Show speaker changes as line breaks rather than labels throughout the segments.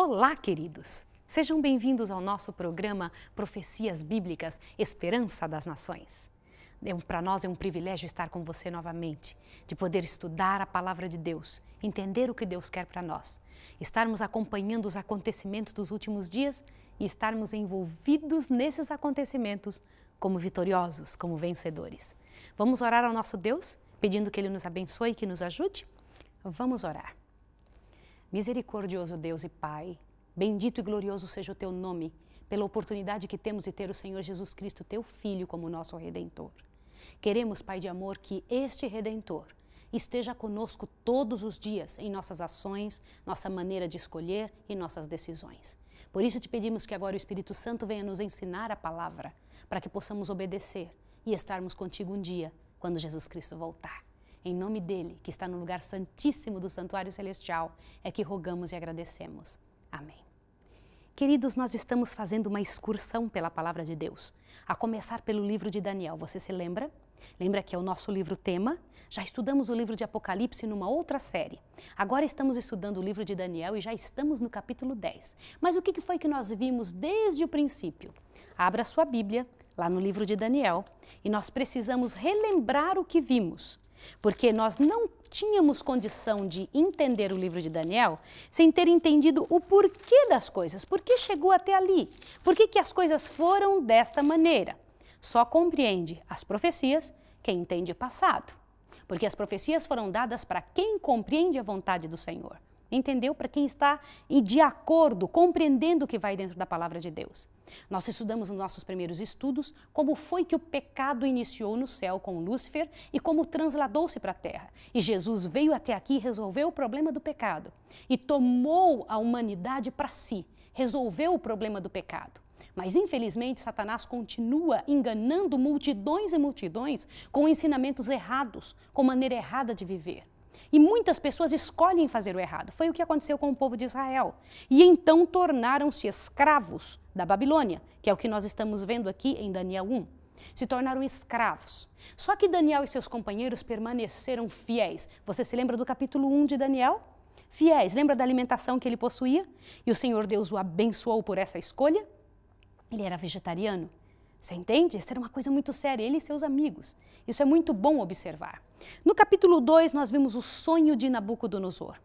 Olá, queridos! Sejam bem-vindos ao nosso programa Profecias Bíblicas Esperança das Nações. É um, Para nós é um privilégio estar com você novamente, de poder estudar a palavra de Deus, entender o que Deus quer para nós, estarmos acompanhando os acontecimentos dos últimos dias e estarmos envolvidos nesses acontecimentos como vitoriosos, como vencedores. Vamos orar ao nosso Deus, pedindo que Ele nos abençoe e que nos ajude? Vamos orar. Misericordioso Deus e Pai, bendito e glorioso seja o teu nome, pela oportunidade que temos de ter o Senhor Jesus Cristo, teu Filho, como nosso Redentor. Queremos, Pai de amor, que este Redentor esteja conosco todos os dias em nossas ações, nossa maneira de escolher e nossas decisões. Por isso te pedimos que agora o Espírito Santo venha nos ensinar a palavra, para que possamos obedecer e estarmos contigo um dia, quando Jesus Cristo voltar. Em nome dele, que está no lugar santíssimo do santuário celestial, é que rogamos e agradecemos. Amém. Queridos, nós estamos fazendo uma excursão pela palavra de Deus, a começar pelo livro de Daniel. Você se lembra? Lembra que é o nosso livro tema? Já estudamos o livro de Apocalipse numa outra série. Agora estamos estudando o livro de Daniel e já estamos no capítulo 10. Mas o que foi que nós vimos desde o princípio? Abra sua Bíblia, lá no livro de Daniel, e nós precisamos relembrar o que vimos porque nós não tínhamos condição de entender o livro de Daniel sem ter entendido o porquê das coisas, por que chegou até ali, por que, que as coisas foram desta maneira. Só compreende as profecias quem entende o passado, porque as profecias foram dadas para quem compreende a vontade do Senhor entendeu? Para quem está de acordo, compreendendo o que vai dentro da palavra de Deus. Nós estudamos nos nossos primeiros estudos como foi que o pecado iniciou no céu com Lúcifer e como transladou-se para a terra. E Jesus veio até aqui e resolveu o problema do pecado e tomou a humanidade para si, resolveu o problema do pecado. Mas infelizmente Satanás continua enganando multidões e multidões com ensinamentos errados, com maneira errada de viver. E muitas pessoas escolhem fazer o errado. Foi o que aconteceu com o povo de Israel. E então tornaram-se escravos da Babilônia, que é o que nós estamos vendo aqui em Daniel 1. Se tornaram escravos. Só que Daniel e seus companheiros permaneceram fiéis. Você se lembra do capítulo 1 de Daniel? Fiéis, lembra da alimentação que ele possuía? E o Senhor Deus o abençoou por essa escolha? Ele era vegetariano. Você entende? Isso era uma coisa muito séria, ele e seus amigos. Isso é muito bom observar. No capítulo 2, nós vimos o sonho de Nabucodonosor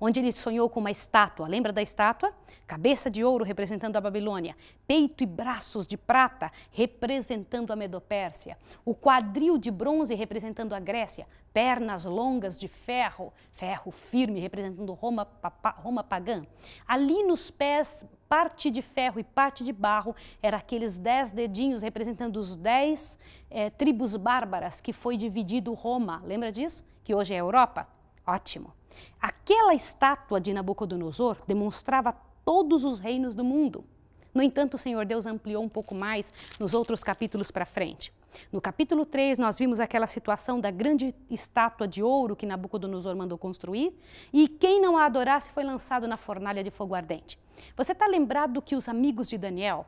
onde ele sonhou com uma estátua. Lembra da estátua? Cabeça de ouro representando a Babilônia, peito e braços de prata representando a Medopérsia, o quadril de bronze representando a Grécia, pernas longas de ferro, ferro firme representando Roma, papa, Roma pagã. Ali nos pés, parte de ferro e parte de barro, era aqueles dez dedinhos representando os dez é, tribos bárbaras que foi dividido Roma. Lembra disso? Que hoje é Europa? Ótimo. Aquela estátua de Nabucodonosor demonstrava todos os reinos do mundo. No entanto, o Senhor Deus ampliou um pouco mais nos outros capítulos para frente. No capítulo 3, nós vimos aquela situação da grande estátua de ouro que Nabucodonosor mandou construir, e quem não a adorasse foi lançado na fornalha de fogo ardente. Você está lembrado que os amigos de Daniel,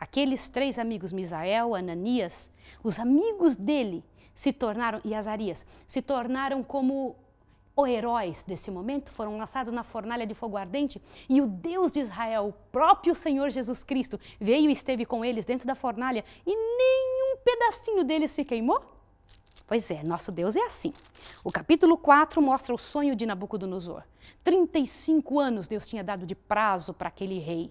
aqueles três amigos, Misael, Ananias, os amigos dele se tornaram, e Azarias, se tornaram como os heróis desse momento foram lançados na fornalha de fogo ardente e o Deus de Israel, o próprio Senhor Jesus Cristo, veio e esteve com eles dentro da fornalha e nenhum pedacinho deles se queimou? Pois é, nosso Deus é assim. O capítulo 4 mostra o sonho de Nabucodonosor. 35 anos Deus tinha dado de prazo para aquele rei.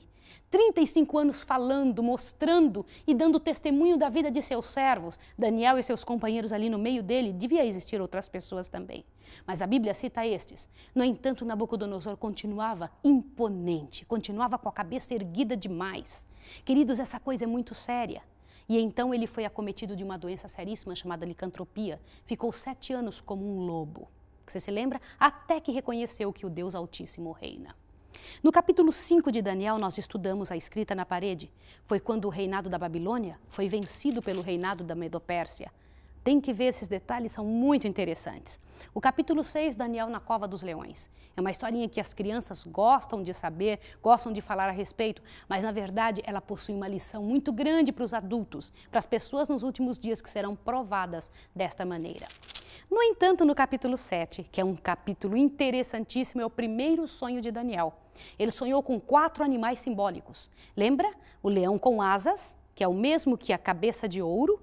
35 anos falando, mostrando e dando testemunho da vida de seus servos, Daniel e seus companheiros ali no meio dele, devia existir outras pessoas também. Mas a Bíblia cita estes. No entanto, Nabucodonosor continuava imponente, continuava com a cabeça erguida demais. Queridos, essa coisa é muito séria. E então ele foi acometido de uma doença seríssima chamada licantropia. Ficou sete anos como um lobo. Você se lembra? Até que reconheceu que o Deus Altíssimo reina. No capítulo 5 de Daniel, nós estudamos a escrita na parede. Foi quando o reinado da Babilônia foi vencido pelo reinado da Medopérsia. Tem que ver esses detalhes, são muito interessantes. O capítulo 6, Daniel na Cova dos Leões. É uma historinha que as crianças gostam de saber, gostam de falar a respeito, mas na verdade ela possui uma lição muito grande para os adultos, para as pessoas nos últimos dias que serão provadas desta maneira. No entanto, no capítulo 7, que é um capítulo interessantíssimo, é o primeiro sonho de Daniel. Ele sonhou com quatro animais simbólicos. Lembra? O leão com asas, que é o mesmo que a cabeça de ouro,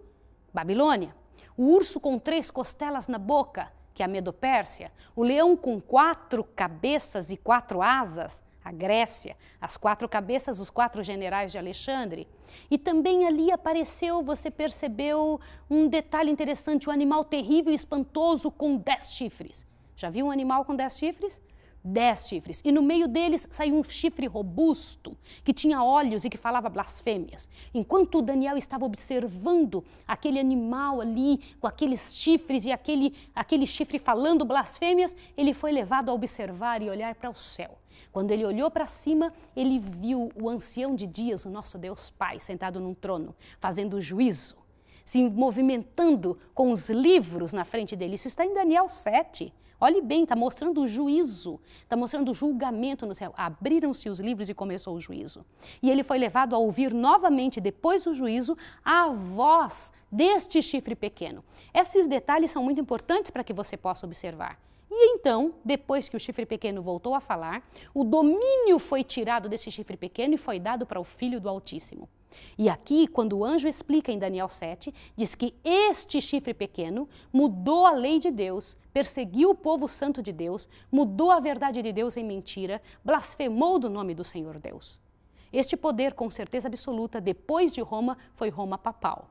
Babilônia. O urso com três costelas na boca, que é a Medopérsia. O leão com quatro cabeças e quatro asas, a Grécia, as quatro cabeças, os quatro generais de Alexandre. E também ali apareceu, você percebeu um detalhe interessante: um animal terrível e espantoso com dez chifres. Já viu um animal com dez chifres? Dez chifres. E no meio deles saiu um chifre robusto, que tinha olhos e que falava blasfêmias. Enquanto Daniel estava observando aquele animal ali, com aqueles chifres e aquele, aquele chifre falando blasfêmias, ele foi levado a observar e olhar para o céu. Quando ele olhou para cima, ele viu o ancião de dias, o nosso Deus Pai, sentado num trono, fazendo juízo, se movimentando com os livros na frente dele. Isso está em Daniel 7. Olhe bem, está mostrando o juízo, está mostrando o julgamento no céu. Abriram-se os livros e começou o juízo. E ele foi levado a ouvir novamente, depois do juízo, a voz deste chifre pequeno. Esses detalhes são muito importantes para que você possa observar. E então, depois que o chifre pequeno voltou a falar, o domínio foi tirado desse chifre pequeno e foi dado para o filho do Altíssimo. E aqui, quando o anjo explica em Daniel 7, diz que este chifre pequeno mudou a lei de Deus, perseguiu o povo santo de Deus, mudou a verdade de Deus em mentira, blasfemou do nome do Senhor Deus. Este poder, com certeza absoluta, depois de Roma, foi Roma papal.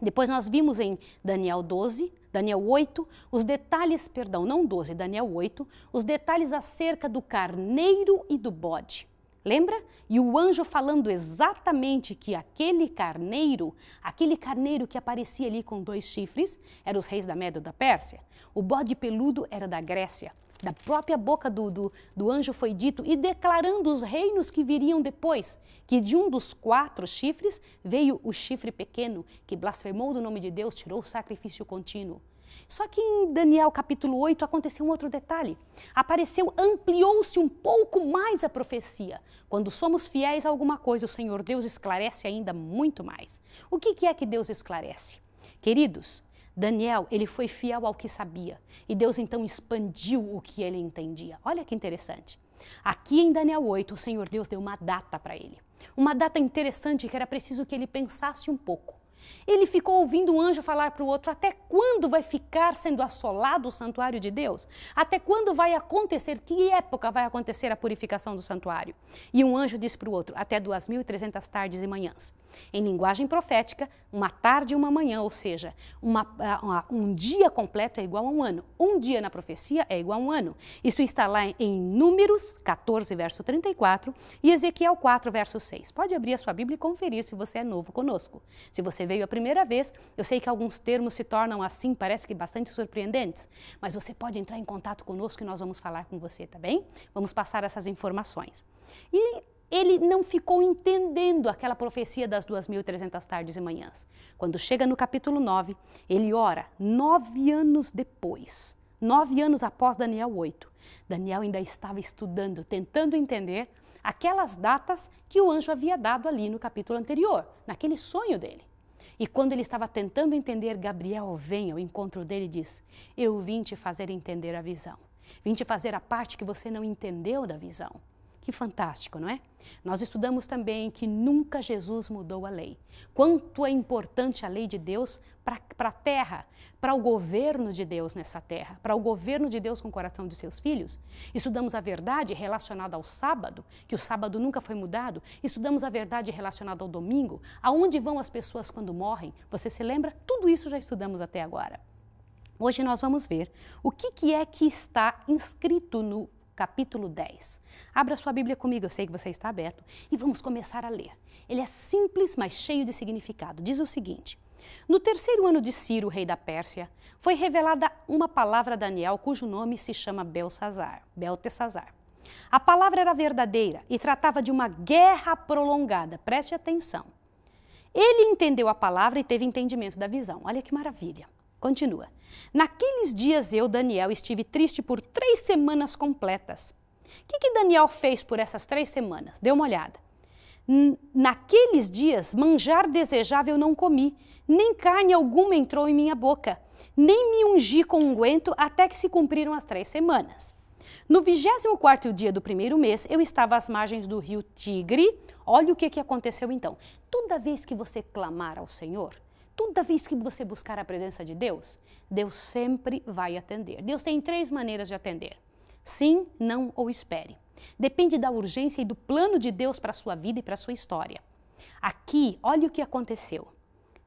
Depois nós vimos em Daniel 12, Daniel 8, os detalhes, perdão, não 12, Daniel 8, os detalhes acerca do carneiro e do bode. Lembra? E o anjo falando exatamente que aquele carneiro, aquele carneiro que aparecia ali com dois chifres, eram os reis da Média da Pérsia. O bode peludo era da Grécia da própria boca do, do, do, anjo foi dito, e declarando os reinos que viriam depois, que de um dos quatro chifres veio o chifre pequeno, que blasfemou do nome de Deus, tirou o sacrifício contínuo. Só que em Daniel capítulo 8 aconteceu um outro detalhe. Apareceu, ampliou-se um pouco mais a profecia. Quando somos fiéis a alguma coisa, o Senhor Deus esclarece ainda muito mais. O que é que Deus esclarece? Queridos, Daniel, ele foi fiel ao que sabia e Deus então expandiu o que ele entendia. Olha que interessante. Aqui em Daniel 8, o Senhor Deus deu uma data para ele. Uma data interessante que era preciso que ele pensasse um pouco. Ele ficou ouvindo um anjo falar para o outro: até quando vai ficar sendo assolado o santuário de Deus? Até quando vai acontecer? Que época vai acontecer a purificação do santuário? E um anjo disse para o outro: até 2.300 tardes e manhãs. Em linguagem profética, uma tarde e uma manhã, ou seja, uma, uma, um dia completo é igual a um ano. Um dia na profecia é igual a um ano. Isso está lá em, em Números 14, verso 34 e Ezequiel 4, verso 6. Pode abrir a sua Bíblia e conferir se você é novo conosco. Se você veio a primeira vez, eu sei que alguns termos se tornam assim, parece que bastante surpreendentes, mas você pode entrar em contato conosco e nós vamos falar com você, tá bem? Vamos passar essas informações. E ele não ficou entendendo aquela profecia das 2.300 tardes e manhãs. Quando chega no capítulo 9, ele ora nove anos depois, nove anos após Daniel 8. Daniel ainda estava estudando, tentando entender aquelas datas que o anjo havia dado ali no capítulo anterior, naquele sonho dele. E quando ele estava tentando entender, Gabriel vem ao encontro dele e diz: Eu vim te fazer entender a visão. Vim te fazer a parte que você não entendeu da visão. Que fantástico, não é? Nós estudamos também que nunca Jesus mudou a lei. Quanto é importante a lei de Deus para a terra, para o governo de Deus nessa terra, para o governo de Deus com o coração de seus filhos. Estudamos a verdade relacionada ao sábado, que o sábado nunca foi mudado. Estudamos a verdade relacionada ao domingo, aonde vão as pessoas quando morrem. Você se lembra? Tudo isso já estudamos até agora. Hoje nós vamos ver o que, que é que está inscrito no capítulo 10. Abra sua Bíblia comigo, eu sei que você está aberto, e vamos começar a ler. Ele é simples, mas cheio de significado. Diz o seguinte: No terceiro ano de Ciro, rei da Pérsia, foi revelada uma palavra a Daniel, cujo nome se chama Belsazar, Beltesazar. A palavra era verdadeira e tratava de uma guerra prolongada. Preste atenção. Ele entendeu a palavra e teve entendimento da visão. Olha que maravilha. Continua. Naqueles dias eu, Daniel, estive triste por três semanas completas. O que, que Daniel fez por essas três semanas? Dê uma olhada. Naqueles dias, manjar desejável não comi, nem carne alguma entrou em minha boca, nem me ungi com unguento até que se cumpriram as três semanas. No 24 dia do primeiro mês, eu estava às margens do rio Tigre. Olha o que, que aconteceu então. Toda vez que você clamar ao Senhor, toda vez que você buscar a presença de Deus, Deus sempre vai atender. Deus tem três maneiras de atender: sim, não ou espere. Depende da urgência e do plano de Deus para a sua vida e para a sua história. Aqui, olhe o que aconteceu.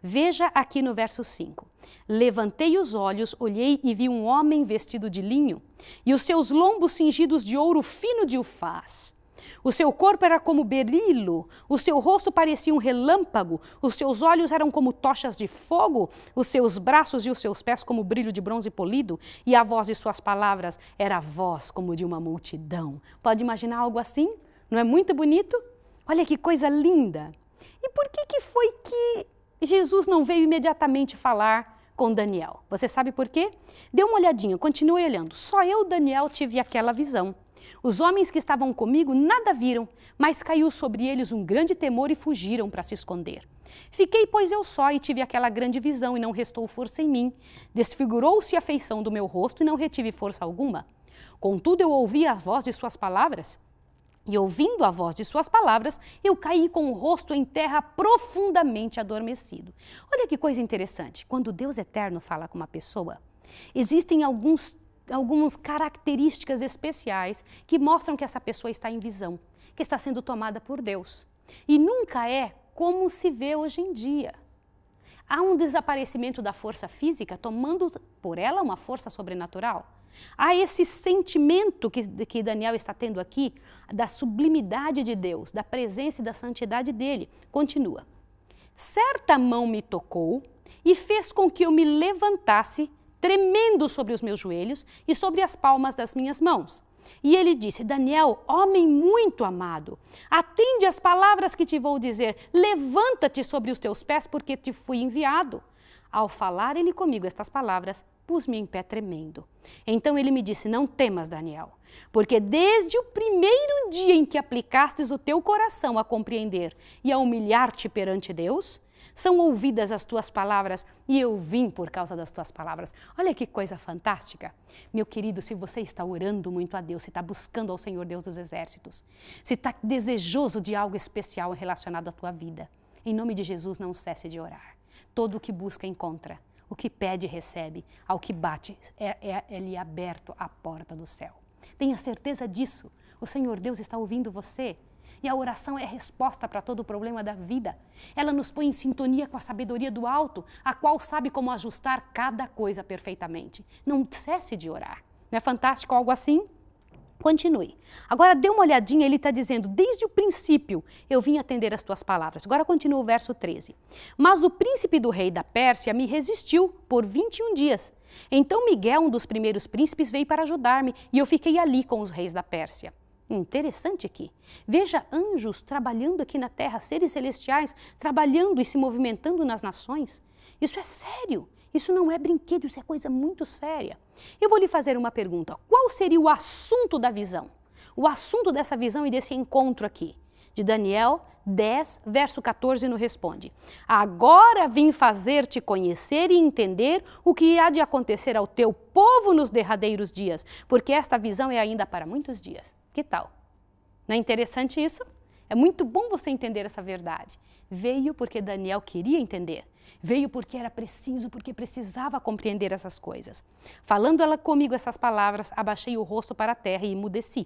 Veja aqui no verso 5. Levantei os olhos, olhei e vi um homem vestido de linho, e os seus lombos cingidos de ouro fino de ufaz. O seu corpo era como berilo, o seu rosto parecia um relâmpago, os seus olhos eram como tochas de fogo, os seus braços e os seus pés como brilho de bronze polido, e a voz de suas palavras era a voz como de uma multidão. Pode imaginar algo assim? Não é muito bonito? Olha que coisa linda! E por que, que foi que Jesus não veio imediatamente falar com Daniel? Você sabe por quê? Dê uma olhadinha, continue olhando. Só eu, Daniel, tive aquela visão. Os homens que estavam comigo nada viram, mas caiu sobre eles um grande temor e fugiram para se esconder. Fiquei, pois, eu só e tive aquela grande visão, e não restou força em mim. Desfigurou-se a feição do meu rosto e não retive força alguma. Contudo, eu ouvi a voz de suas palavras. E ouvindo a voz de suas palavras, eu caí com o rosto em terra profundamente adormecido. Olha que coisa interessante. Quando Deus eterno fala com uma pessoa, existem alguns algumas características especiais que mostram que essa pessoa está em visão, que está sendo tomada por Deus. E nunca é como se vê hoje em dia. Há um desaparecimento da força física, tomando por ela uma força sobrenatural. Há esse sentimento que, que Daniel está tendo aqui, da sublimidade de Deus, da presença e da santidade dele. Continua. Certa mão me tocou e fez com que eu me levantasse tremendo sobre os meus joelhos e sobre as palmas das minhas mãos. E ele disse: Daniel, homem muito amado, atende às palavras que te vou dizer, levanta-te sobre os teus pés, porque te fui enviado. Ao falar ele comigo estas palavras, pus-me em pé tremendo. Então ele me disse: Não temas, Daniel, porque desde o primeiro dia em que aplicastes o teu coração a compreender e a humilhar-te perante Deus, são ouvidas as tuas palavras e eu vim por causa das tuas palavras. Olha que coisa fantástica. Meu querido, se você está orando muito a Deus, se está buscando ao Senhor Deus dos Exércitos, se está desejoso de algo especial relacionado à tua vida, em nome de Jesus, não cesse de orar. Todo o que busca, encontra. O que pede, recebe. Ao que bate, é, é, é lhe aberto a porta do céu. Tenha certeza disso. O Senhor Deus está ouvindo você. E a oração é a resposta para todo o problema da vida. Ela nos põe em sintonia com a sabedoria do alto, a qual sabe como ajustar cada coisa perfeitamente. Não cesse de orar. Não é fantástico algo assim? Continue. Agora dê uma olhadinha, ele está dizendo: desde o princípio eu vim atender as tuas palavras. Agora continua o verso 13. Mas o príncipe do rei da Pérsia me resistiu por 21 dias. Então Miguel, um dos primeiros príncipes, veio para ajudar-me e eu fiquei ali com os reis da Pérsia. Interessante aqui. Veja anjos trabalhando aqui na terra, seres celestiais trabalhando e se movimentando nas nações. Isso é sério. Isso não é brinquedo, isso é coisa muito séria. Eu vou lhe fazer uma pergunta. Qual seria o assunto da visão? O assunto dessa visão e desse encontro aqui? De Daniel 10, verso 14, nos responde: Agora vim fazer-te conhecer e entender o que há de acontecer ao teu povo nos derradeiros dias, porque esta visão é ainda para muitos dias. Que tal? Não é interessante isso? É muito bom você entender essa verdade. Veio porque Daniel queria entender. Veio porque era preciso, porque precisava compreender essas coisas. Falando ela comigo essas palavras, abaixei o rosto para a terra e emudeci.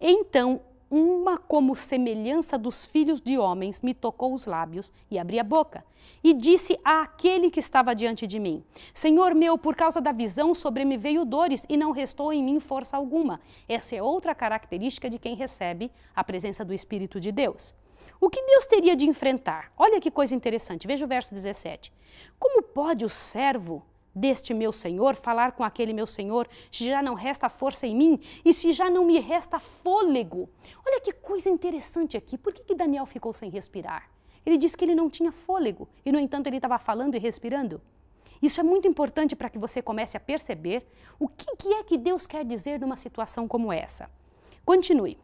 Então uma como semelhança dos filhos de homens, me tocou os lábios e abri a boca. E disse àquele que estava diante de mim: Senhor meu, por causa da visão, sobre me veio dores e não restou em mim força alguma. Essa é outra característica de quem recebe a presença do Espírito de Deus. O que Deus teria de enfrentar? Olha que coisa interessante, veja o verso 17. Como pode o servo deste meu senhor, falar com aquele meu senhor, se já não resta força em mim e se já não me resta fôlego. Olha que coisa interessante aqui. Por que, que Daniel ficou sem respirar? Ele disse que ele não tinha fôlego e, no entanto, ele estava falando e respirando. Isso é muito importante para que você comece a perceber o que, que é que Deus quer dizer numa situação como essa. Continue.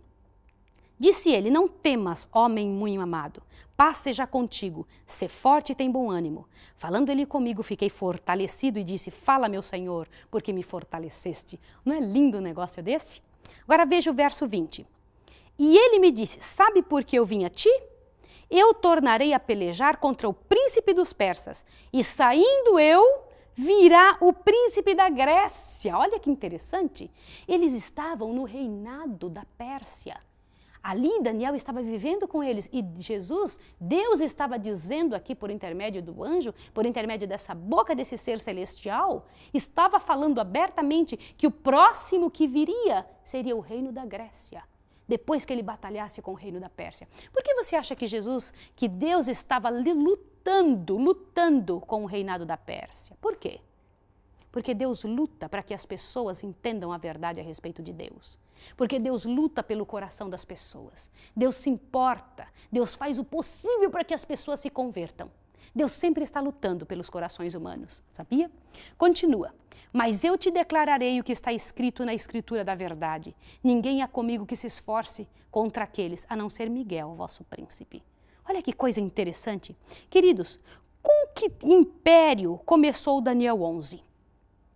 Disse ele: Não temas, homem muito amado. Paz seja contigo. Sê forte e tem bom ânimo. Falando ele comigo, fiquei fortalecido e disse: Fala, meu Senhor, porque me fortaleceste. Não é lindo um negócio desse? Agora veja o verso 20. E ele me disse: Sabe por que eu vim a ti? Eu tornarei a pelejar contra o príncipe dos persas, e saindo eu, virá o príncipe da Grécia. Olha que interessante! Eles estavam no reinado da Pérsia. Ali Daniel estava vivendo com eles e Jesus, Deus estava dizendo aqui por intermédio do anjo, por intermédio dessa boca desse ser celestial, estava falando abertamente que o próximo que viria seria o reino da Grécia depois que ele batalhasse com o reino da Pérsia. Por que você acha que Jesus, que Deus estava lutando, lutando com o reinado da Pérsia? Por quê? Porque Deus luta para que as pessoas entendam a verdade a respeito de Deus. Porque Deus luta pelo coração das pessoas. Deus se importa. Deus faz o possível para que as pessoas se convertam. Deus sempre está lutando pelos corações humanos, sabia? Continua. Mas eu te declararei o que está escrito na Escritura da Verdade. Ninguém há comigo que se esforce contra aqueles, a não ser Miguel, vosso príncipe. Olha que coisa interessante. Queridos, com que império começou Daniel 11?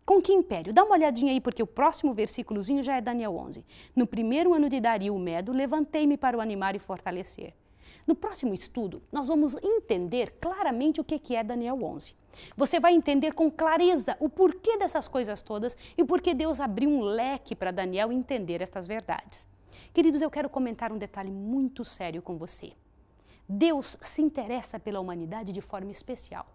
Com que império? Dá uma olhadinha aí, porque o próximo versículozinho já é Daniel 11. No primeiro ano de Dario, o Medo, levantei-me para o animar e fortalecer. No próximo estudo, nós vamos entender claramente o que é Daniel 11. Você vai entender com clareza o porquê dessas coisas todas e por que Deus abriu um leque para Daniel entender estas verdades. Queridos, eu quero comentar um detalhe muito sério com você. Deus se interessa pela humanidade de forma especial.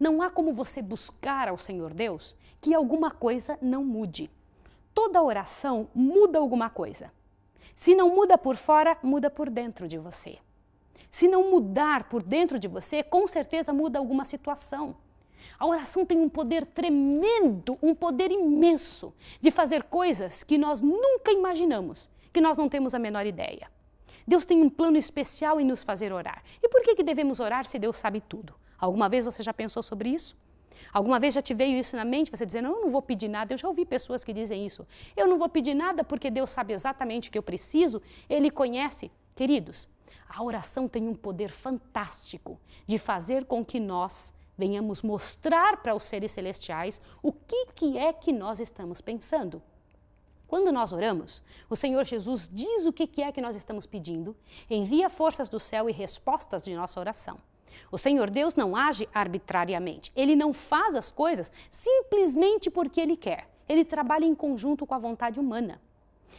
Não há como você buscar ao Senhor Deus que alguma coisa não mude. Toda oração muda alguma coisa. Se não muda por fora, muda por dentro de você. Se não mudar por dentro de você, com certeza muda alguma situação. A oração tem um poder tremendo, um poder imenso de fazer coisas que nós nunca imaginamos, que nós não temos a menor ideia. Deus tem um plano especial em nos fazer orar. E por que, que devemos orar se Deus sabe tudo? Alguma vez você já pensou sobre isso? Alguma vez já te veio isso na mente, você dizendo, eu não vou pedir nada? Eu já ouvi pessoas que dizem isso. Eu não vou pedir nada porque Deus sabe exatamente o que eu preciso, Ele conhece. Queridos, a oração tem um poder fantástico de fazer com que nós venhamos mostrar para os seres celestiais o que, que é que nós estamos pensando. Quando nós oramos, o Senhor Jesus diz o que é que nós estamos pedindo, envia forças do céu e respostas de nossa oração. O Senhor Deus não age arbitrariamente. Ele não faz as coisas simplesmente porque ele quer. Ele trabalha em conjunto com a vontade humana.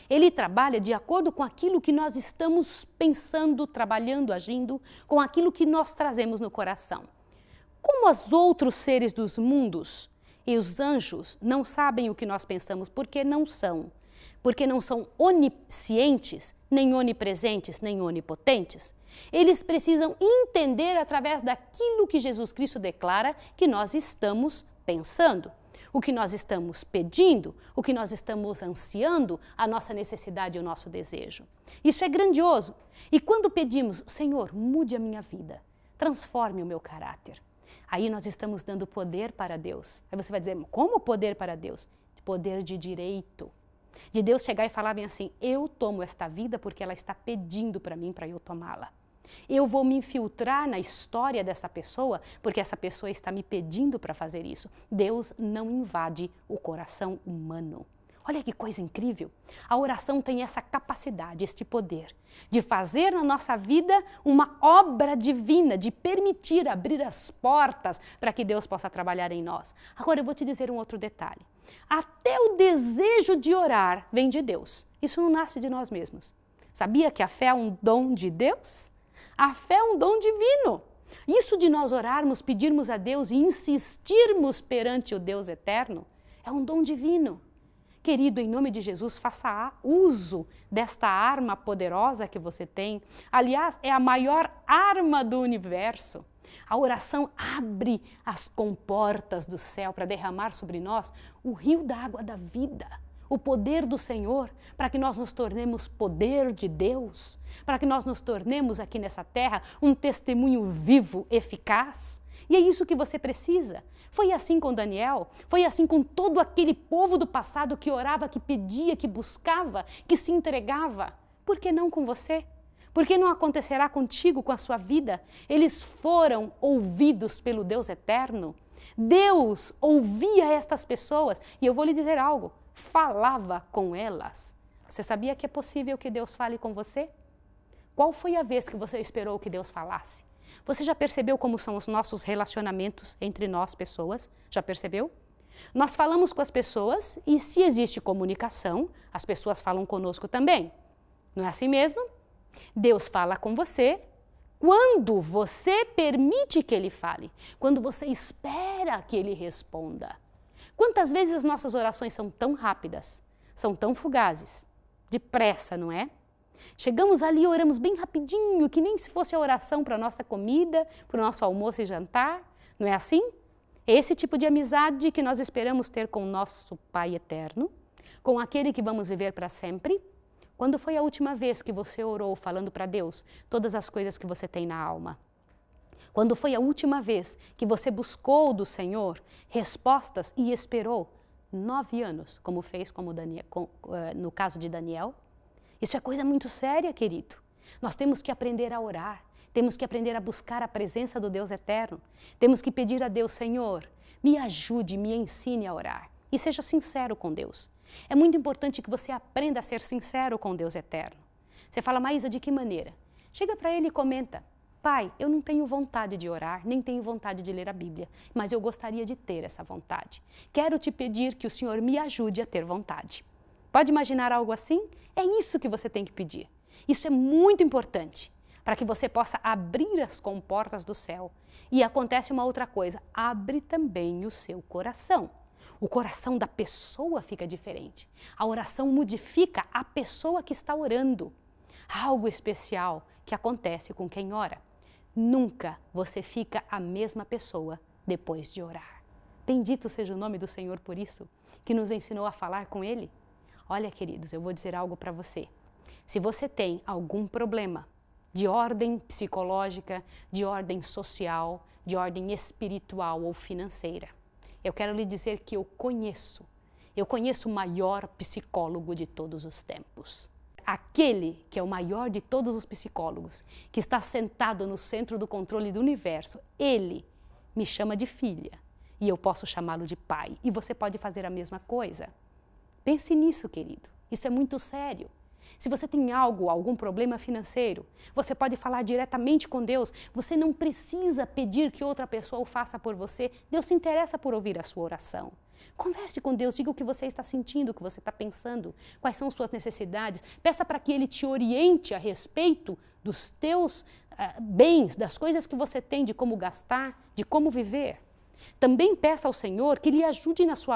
Ele trabalha de acordo com aquilo que nós estamos pensando, trabalhando, agindo, com aquilo que nós trazemos no coração. Como os outros seres dos mundos e os anjos não sabem o que nós pensamos porque não são porque não são oniscientes, nem onipresentes, nem onipotentes. Eles precisam entender através daquilo que Jesus Cristo declara que nós estamos pensando, o que nós estamos pedindo, o que nós estamos ansiando, a nossa necessidade e o nosso desejo. Isso é grandioso. E quando pedimos, Senhor, mude a minha vida, transforme o meu caráter. Aí nós estamos dando poder para Deus. Aí você vai dizer, como poder para Deus? Poder de direito de Deus chegar e falar bem assim: eu tomo esta vida porque ela está pedindo para mim para eu tomá-la. Eu vou me infiltrar na história dessa pessoa porque essa pessoa está me pedindo para fazer isso. Deus não invade o coração humano. Olha que coisa incrível! A oração tem essa capacidade, este poder, de fazer na nossa vida uma obra divina, de permitir abrir as portas para que Deus possa trabalhar em nós. Agora eu vou te dizer um outro detalhe. Até o desejo de orar vem de Deus. Isso não nasce de nós mesmos. Sabia que a fé é um dom de Deus? A fé é um dom divino. Isso de nós orarmos, pedirmos a Deus e insistirmos perante o Deus eterno é um dom divino. Querido, em nome de Jesus, faça uso desta arma poderosa que você tem. Aliás, é a maior arma do universo. A oração abre as comportas do céu para derramar sobre nós o rio da água da vida, o poder do Senhor, para que nós nos tornemos poder de Deus, para que nós nos tornemos aqui nessa terra um testemunho vivo, eficaz. E é isso que você precisa. Foi assim com Daniel, foi assim com todo aquele povo do passado que orava, que pedia, que buscava, que se entregava. Por que não com você? porque não acontecerá contigo com a sua vida. Eles foram ouvidos pelo Deus eterno. Deus ouvia estas pessoas e eu vou lhe dizer algo: falava com elas. Você sabia que é possível que Deus fale com você? Qual foi a vez que você esperou que Deus falasse? Você já percebeu como são os nossos relacionamentos entre nós, pessoas? Já percebeu? Nós falamos com as pessoas e se existe comunicação, as pessoas falam conosco também. Não é assim mesmo? Deus fala com você quando você permite que ele fale, quando você espera que ele responda. Quantas vezes as nossas orações são tão rápidas, são tão fugazes, depressa, não é? Chegamos ali e oramos bem rapidinho, que nem se fosse a oração para a nossa comida, para o nosso almoço e jantar, não é assim? É esse tipo de amizade que nós esperamos ter com nosso Pai eterno, com aquele que vamos viver para sempre, quando foi a última vez que você orou falando para Deus todas as coisas que você tem na alma? Quando foi a última vez que você buscou do Senhor respostas e esperou nove anos, como fez como Daniel, com, eh, no caso de Daniel? Isso é coisa muito séria, querido. Nós temos que aprender a orar, temos que aprender a buscar a presença do Deus eterno, temos que pedir a Deus, Senhor, me ajude, me ensine a orar. E seja sincero com Deus. É muito importante que você aprenda a ser sincero com Deus eterno. Você fala, Maísa, de que maneira? Chega para ele e comenta: Pai, eu não tenho vontade de orar, nem tenho vontade de ler a Bíblia, mas eu gostaria de ter essa vontade. Quero te pedir que o Senhor me ajude a ter vontade. Pode imaginar algo assim? É isso que você tem que pedir. Isso é muito importante para que você possa abrir as comportas do céu. E acontece uma outra coisa: abre também o seu coração. O coração da pessoa fica diferente. A oração modifica a pessoa que está orando. Algo especial que acontece com quem ora. Nunca você fica a mesma pessoa depois de orar. Bendito seja o nome do Senhor por isso, que nos ensinou a falar com Ele. Olha, queridos, eu vou dizer algo para você. Se você tem algum problema de ordem psicológica, de ordem social, de ordem espiritual ou financeira, eu quero lhe dizer que eu conheço. Eu conheço o maior psicólogo de todos os tempos. Aquele que é o maior de todos os psicólogos, que está sentado no centro do controle do universo, ele me chama de filha e eu posso chamá-lo de pai. E você pode fazer a mesma coisa. Pense nisso, querido. Isso é muito sério. Se você tem algo, algum problema financeiro, você pode falar diretamente com Deus. Você não precisa pedir que outra pessoa o faça por você. Deus se interessa por ouvir a sua oração. Converse com Deus, diga o que você está sentindo, o que você está pensando, quais são suas necessidades. Peça para que Ele te oriente a respeito dos teus uh, bens, das coisas que você tem, de como gastar, de como viver. Também peça ao Senhor que lhe ajude na sua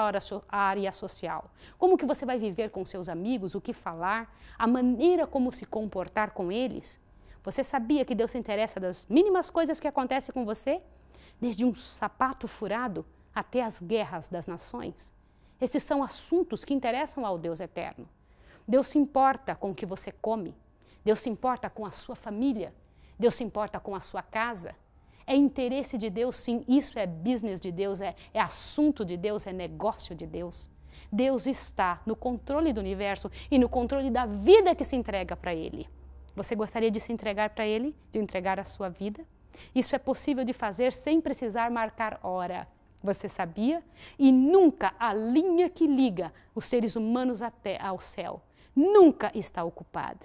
área social. Como que você vai viver com seus amigos, o que falar, a maneira como se comportar com eles? Você sabia que Deus se interessa das mínimas coisas que acontecem com você? Desde um sapato furado até as guerras das nações. Esses são assuntos que interessam ao Deus eterno. Deus se importa com o que você come. Deus se importa com a sua família. Deus se importa com a sua casa. É interesse de Deus, sim. Isso é business de Deus, é, é assunto de Deus, é negócio de Deus. Deus está no controle do universo e no controle da vida que se entrega para Ele. Você gostaria de se entregar para Ele, de entregar a sua vida? Isso é possível de fazer sem precisar marcar hora. Você sabia? E nunca a linha que liga os seres humanos até ao céu nunca está ocupada.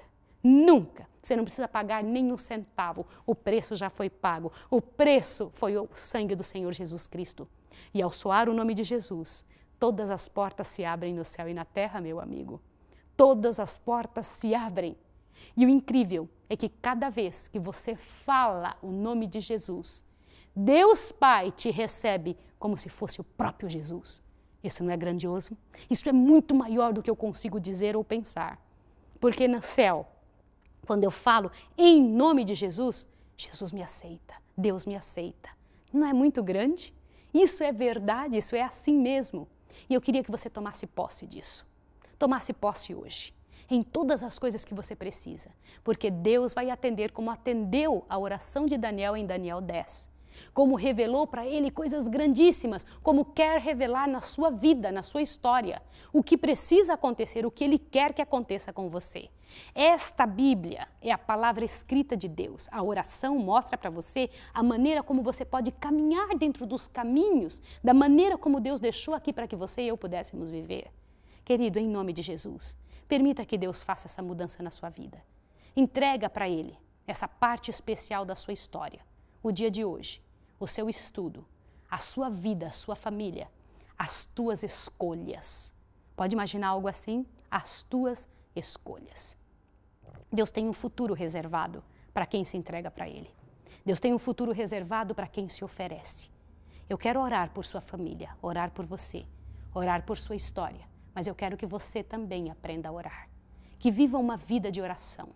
Nunca. Você não precisa pagar nenhum centavo. O preço já foi pago. O preço foi o sangue do Senhor Jesus Cristo. E ao soar o nome de Jesus, todas as portas se abrem no céu e na terra, meu amigo. Todas as portas se abrem. E o incrível é que cada vez que você fala o nome de Jesus, Deus Pai te recebe como se fosse o próprio Jesus. Isso não é grandioso? Isso é muito maior do que eu consigo dizer ou pensar. Porque no céu quando eu falo em nome de Jesus, Jesus me aceita, Deus me aceita. Não é muito grande? Isso é verdade, isso é assim mesmo. E eu queria que você tomasse posse disso. Tomasse posse hoje, em todas as coisas que você precisa, porque Deus vai atender como atendeu a oração de Daniel em Daniel 10 como revelou para ele coisas grandíssimas, como quer revelar na sua vida, na sua história, o que precisa acontecer, o que ele quer que aconteça com você. Esta Bíblia é a palavra escrita de Deus. A oração mostra para você a maneira como você pode caminhar dentro dos caminhos, da maneira como Deus deixou aqui para que você e eu pudéssemos viver. Querido, em nome de Jesus, permita que Deus faça essa mudança na sua vida. Entrega para Ele essa parte especial da sua história, o dia de hoje o seu estudo, a sua vida, a sua família, as tuas escolhas. Pode imaginar algo assim? As tuas escolhas. Deus tem um futuro reservado para quem se entrega para Ele. Deus tem um futuro reservado para quem se oferece. Eu quero orar por sua família, orar por você, orar por sua história, mas eu quero que você também aprenda a orar. Que viva uma vida de oração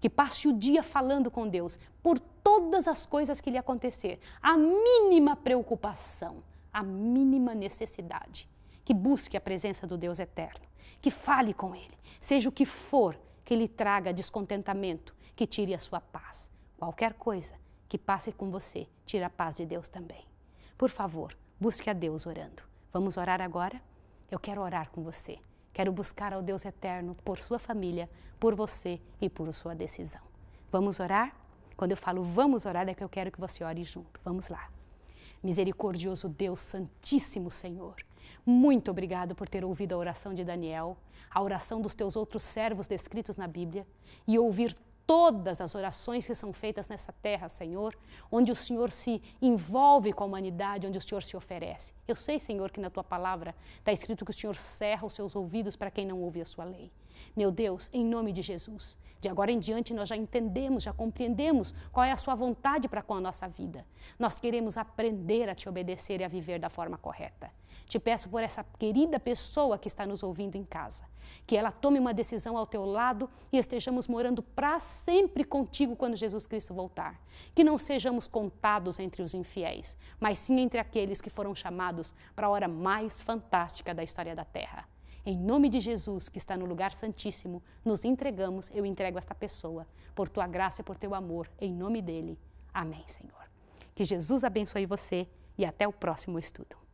que passe o dia falando com Deus por todas as coisas que lhe acontecer, a mínima preocupação, a mínima necessidade, que busque a presença do Deus eterno, que fale com ele, seja o que for que lhe traga descontentamento, que tire a sua paz. Qualquer coisa que passe com você, tira a paz de Deus também. Por favor, busque a Deus orando. Vamos orar agora? Eu quero orar com você. Quero buscar ao Deus eterno por sua família, por você e por sua decisão. Vamos orar? Quando eu falo vamos orar, é que eu quero que você ore junto. Vamos lá. Misericordioso Deus, Santíssimo Senhor. Muito obrigado por ter ouvido a oração de Daniel, a oração dos teus outros servos descritos na Bíblia e ouvir todas as orações que são feitas nessa terra, Senhor, onde o Senhor se envolve com a humanidade, onde o Senhor se oferece. Eu sei, Senhor, que na tua palavra está escrito que o Senhor cerra os seus ouvidos para quem não ouve a sua lei. Meu Deus, em nome de Jesus, de agora em diante nós já entendemos, já compreendemos qual é a sua vontade para com a nossa vida. Nós queremos aprender a te obedecer e a viver da forma correta. Te peço por essa querida pessoa que está nos ouvindo em casa, que ela tome uma decisão ao teu lado e estejamos morando para sempre contigo quando Jesus Cristo voltar. Que não sejamos contados entre os infiéis, mas sim entre aqueles que foram chamados para a hora mais fantástica da história da Terra. Em nome de Jesus, que está no lugar santíssimo, nos entregamos, eu entrego esta pessoa, por tua graça e por teu amor, em nome dele. Amém, Senhor. Que Jesus abençoe você e até o próximo estudo.